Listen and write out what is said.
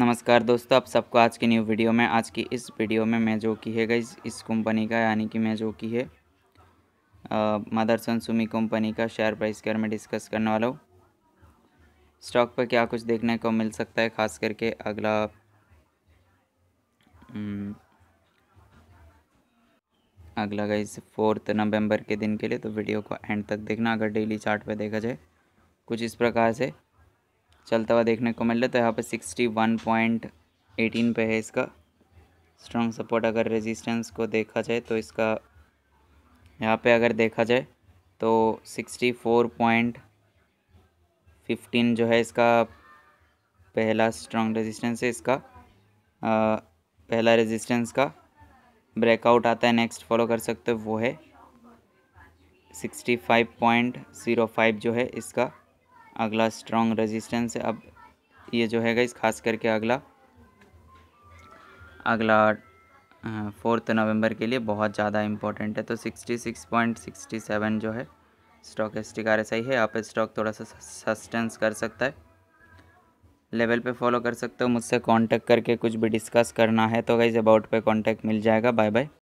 नमस्कार दोस्तों आप सबको आज की न्यू वीडियो में आज की इस वीडियो में मैं जो की है गई इस कंपनी का यानी कि मैं जो की है मदर सुमी कंपनी का शेयर प्राइस के बारे में डिस्कस करने वाला हूँ स्टॉक पर क्या कुछ देखने को मिल सकता है खास करके अगला हम्म, अगला गई फोर्थ नवंबर के दिन के लिए तो वीडियो को एंड तक देखना अगर डेली चार्ट देखा जाए कुछ इस प्रकार से चलता हुआ देखने को मिल रहा है तो यहाँ पे सिक्सटी वन पॉइंट एटीन पे है इसका स्ट्रॉन्ग सपोर्ट अगर रेजिस्टेंस को देखा जाए तो इसका यहाँ पे अगर देखा जाए तो सिक्सटी फोर पॉइंट फिफ्टीन जो है इसका पहला स्ट्रॉन्ग रेजिस्टेंस है इसका आ, पहला रेजिस्टेंस का ब्रेकआउट आता है नेक्स्ट फॉलो कर सकते हो वो है sixty five point zero five जो है इसका अगला स्ट्रॉन्ग रेजिस्टेंस है अब ये जो है गई खास करके अगला अगला फोर्थ नवंबर के लिए बहुत ज़्यादा इंपॉर्टेंट है तो sixty six point sixty seven जो है स्टॉक एस टी कार है आप स्टॉक थोड़ा सा सस्टेंस कर सकता है लेवल पे फॉलो कर सकते हो मुझसे कांटेक्ट करके कुछ भी डिस्कस करना है तो गाइज अबाउट पे कांटेक्ट मिल जाएगा बाय बाय